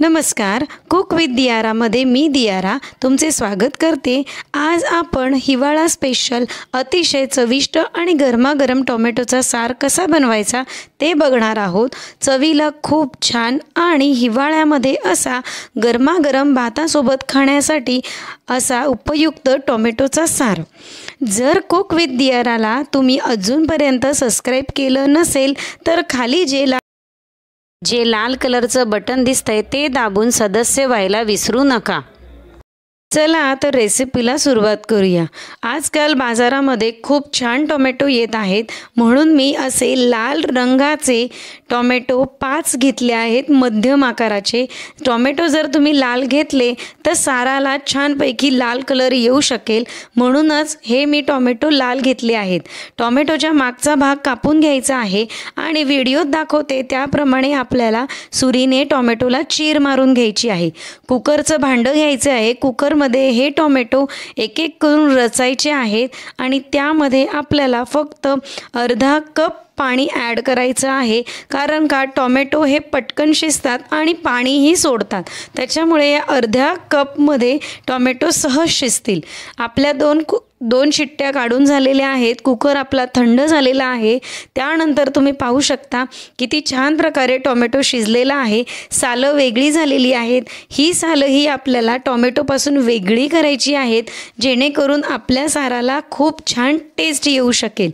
नमस्कार cook with दियारामध्ये मी दियारा तुमचे स्वागत करते आज आपण हिवाळा स्पेशल अतिशय चविष्ट आणि गरमागरम टोमॅटोचा सार कसा बनवायचा ते बघणार आहोत चवीला खूप छान आणि हिवाळ्यामध्ये असा गरमागरम भातासोबत खाण्यासाठी असा उपयुक्त टोमॅटोचा सार जर कुक विथ दियाराला तुम्ही अजूनपर्यंत सबस्क्राईब केलं नसेल तर खाली जेला जे लाल कलरचं बटन दिसतंय ते दाबून सदस्य व्हायला विसरू नका चला तर रेसिपीला सुरुवात करूया आजकाल बाजारामध्ये खूप छान टोमॅटो येत आहेत म्हणून मी असे लाल रंगाचे टोमॅटो पाच घेतले आहेत मध्यम आकाराचे टोमॅटो जर तुम्ही लाल घेतले तर साराला छानपैकी लाल कलर येऊ शकेल म्हणूनच हे मी टोमॅटो लाल घेतले आहेत टोमॅटोच्या मागचा भाग कापून घ्यायचा आहे आणि व्हिडिओत दाखवते त्याप्रमाणे आपल्याला सुरीने टोमॅटोला चीर मारून घ्यायची आहे कुकरचं भांडं घ्यायचं आहे कुकर मध्ये हे टोमॅटो एक एक करून रचायचे आहेत आणि त्यामध्ये आपल्याला फक्त अर्धा कप पाणी ॲड करायचं आहे कारण का टोमॅटो हे पटकन शिजतात आणि पाणीही सोडतात त्याच्यामुळे या अर्ध्या कपमध्ये टोमॅटो सहज शिजतील आपल्या दोन दोन शिट्ट्या काढून झालेल्या आहेत कुकर आपला थंड झालेला आहे त्यानंतर तुम्ही पाहू शकता किती छान प्रकारे टोमॅटो शिजलेला आहे सालं वेगळी झालेली आहेत ही सालं ही आपल्याला टोमॅटोपासून वेगळी करायची आहेत जेणेकरून आपल्या साराला खूप छान टेस्ट येऊ शकेल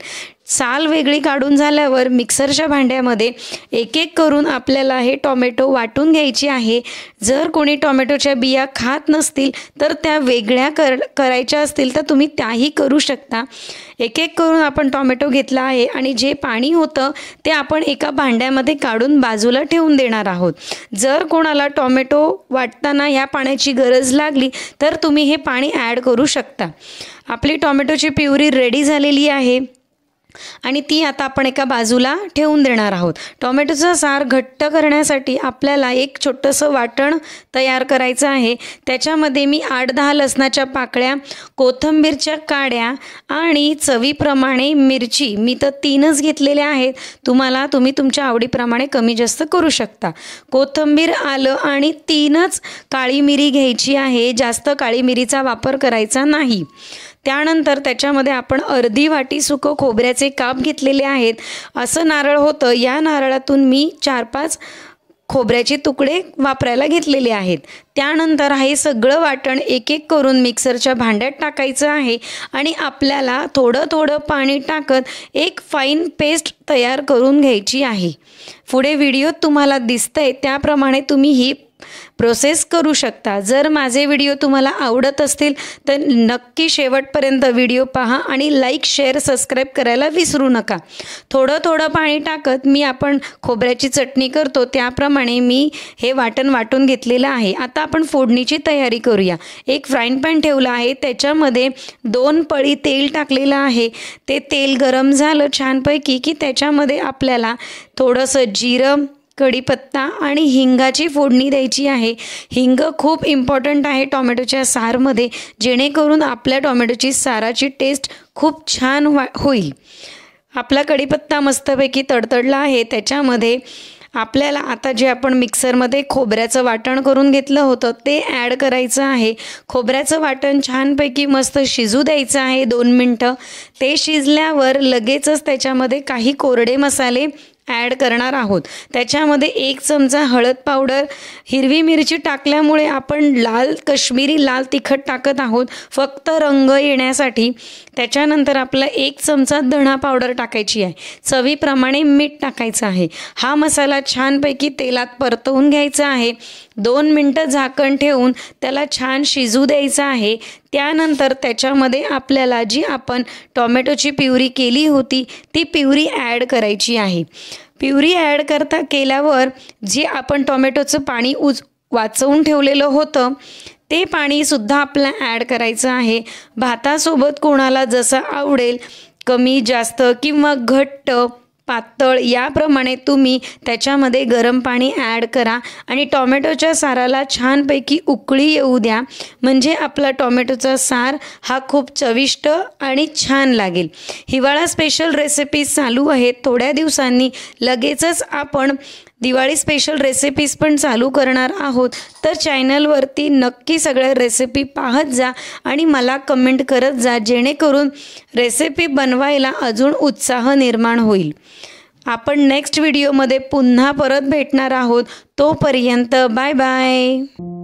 साल वेगळी काढून झाल्यावर मिक्सरच्या भांड्यामध्ये एक एक करून आपल्याला हे टॉमॅटो वाटून घ्यायची आहे जर कोणी टॉमॅटोच्या बिया खात नसतील तर त्या वेगळ्या कर करायच्या असतील तर तुम्ही त्याही करू शकता एक एक करून आपण टॉमॅटो घेतला आहे आणि जे पाणी होतं ते आपण एका भांड्यामध्ये काढून बाजूला ठेवून देणार आहोत जर कोणाला टॉमॅटो वाटताना ह्या पाण्याची गरज लागली तर तुम्ही हे पाणी ॲड करू शकता आपली टॉमॅटोची प्युरी रेडी झालेली आहे आणि ती आता आपण एका बाजूला ठेवून देणार आहोत टॉमॅटोचा सार घट्ट करण्यासाठी आपल्याला एक छोटंसं वाटण तयार करायचं आहे त्याच्यामध्ये मी आठ दहा लसणाच्या पाकळ्या कोथंबीरच्या काड्या आणि चवीप्रमाणे मिरची मी तर तीनच घेतलेल्या आहेत तुम्हाला तुम्ही तुमच्या आवडीप्रमाणे कमी जास्त करू शकता कोथंबीर आलं आणि तीनच काळी मिरी घ्यायची आहे जास्त काळी मिरीचा वापर करायचा नाही त्यानंतर त्याच्यामध्ये आपण अर्धी वाटी सुकं खोबऱ्याचे काप घेतलेले आहेत असं नारळ होतं या नारळातून मी चार पाच खोबऱ्याचे तुकडे वापरायला घेतलेले आहेत त्यानंतर हे सगळं वाटण एक एक करून मिक्सरच्या भांड्यात टाकायचं आहे आणि आपल्याला थोडं थोडं पाणी टाकत एक फाईन पेस्ट तयार करून घ्यायची आहे पुढे व्हिडिओत तुम्हाला दिसतंय त्याप्रमाणे तुम्ही ही प्रोसेस करू शकता जर माझे व्हिडिओ तुम्हाला आवडत असतील तर नक्की शेवटपर्यंत व्हिडिओ पहा आणि लाईक शेअर सबस्क्राईब करायला विसरू नका थोडं थोडं पाणी टाकत मी आपण खोबऱ्याची चटणी करतो त्याप्रमाणे मी हे वाटण वाटून घेतलेलं आहे आता आपण फोडणीची तयारी करूया एक फ्राईंग पॅन ठेवला आहे त्याच्यामध्ये दोन पळी तेल टाकलेलं आहे ते तेल गरम झालं छानपैकी की त्याच्यामध्ये आपल्याला थोडंसं जिरं कढीपत्ता आणि हिंगाची फोडणी द्यायची आहे हिंग खूप इम्पॉर्टंट आहे टॉमॅटोच्या सारमध्ये जेणेकरून आपल्या टॉमॅटोची साराची टेस्ट खूप छान वा होईल आपला कढीपत्ता मस्तपैकी तडतडला आहे त्याच्यामध्ये आपल्याला आता जे आपण मिक्सरमध्ये खोबऱ्याचं वाटण करून घेतलं होतं ते ॲड करायचं आहे खोबऱ्याचं वाटण छानपैकी मस्त शिजू द्यायचं आहे दोन मिनटं ते शिजल्यावर लगेचच त्याच्यामध्ये काही कोरडे मसाले ॲड करणार आहोत त्याच्यामध्ये एक चमचा हळद पावडर हिरवी मिरची टाकल्यामुळे आपण लाल कश्मीरी लाल तिखट टाकत आहोत फक्त रंग येण्यासाठी त्याच्यानंतर आपला एक चमचा धणा पावडर टाकायची आहे चवीप्रमाणे मीठ टाकायचं आहे हा मसाला छानपैकी तेलात परतवून घ्यायचा आहे दोन मिनटं झाकण ठेवून त्याला छान शिजू द्यायचं आहे त्यानंतर त्याच्यामध्ये आपल्याला जी आपण टॉमॅटोची प्युरी केली होती ती प्युरी ॲड करायची आहे प्युरी ॲड करता केल्यावर जे आपण टॉमॅटोचं पाणी उज वाचवून ठेवलेलं होतं ते पाणीसुद्धा आपल्याला ॲड करायचं आहे भातासोबत कोणाला जसं आवडेल कमी जास्त किंवा घट्ट पातळ याप्रमाणे तुम्ही त्याच्यामध्ये गरम पाणी ॲड करा आणि टॉमॅटोच्या साराला छानपैकी उकळी येऊ द्या म्हणजे आपला टॉमॅटोचा सार हा खूप चविष्ट आणि छान लागेल हिवाळा स्पेशल रेसिपी चालू आहे थोड्या दिवसांनी लगेचच आपण दिवाळी स्पेशल रेसिपीज पण चालू करणार आहोत तर चॅनलवरती नक्की सगळ्या रेसिपी पाहत जा आणि मला कमेंट करत जा जेणेकरून रेसिपी बनवायला अजून उत्साह निर्माण होईल आपण नेक्स्ट व्हिडिओमध्ये पुन्हा परत भेटणार आहोत तोपर्यंत बाय बाय